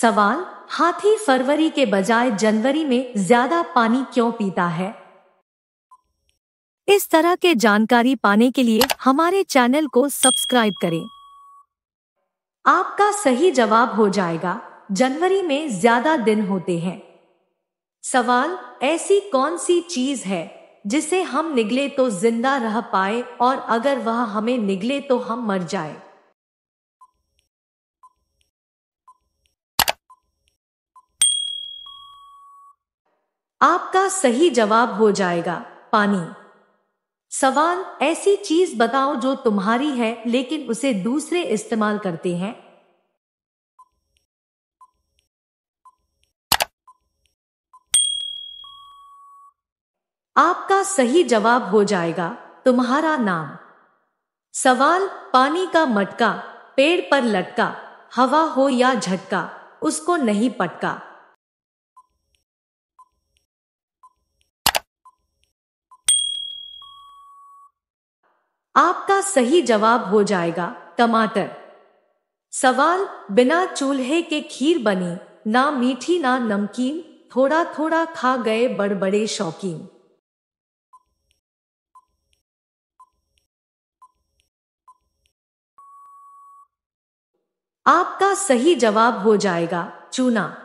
सवाल हाथी फरवरी के बजाय जनवरी में ज्यादा पानी क्यों पीता है इस तरह के जानकारी पाने के लिए हमारे चैनल को सब्सक्राइब करें आपका सही जवाब हो जाएगा जनवरी में ज्यादा दिन होते हैं सवाल ऐसी कौन सी चीज है जिसे हम निगले तो जिंदा रह पाए और अगर वह हमें निगले तो हम मर जाए आपका सही जवाब हो जाएगा पानी सवाल ऐसी चीज बताओ जो तुम्हारी है लेकिन उसे दूसरे इस्तेमाल करते हैं आपका सही जवाब हो जाएगा तुम्हारा नाम सवाल पानी का मटका पेड़ पर लटका हवा हो या झटका उसको नहीं पटका आपका सही जवाब हो जाएगा टमाटर सवाल बिना चूल्हे के खीर बनी ना मीठी ना नमकीन थोड़ा थोड़ा खा गए बड़बड़े शौकीन आपका सही जवाब हो जाएगा चूना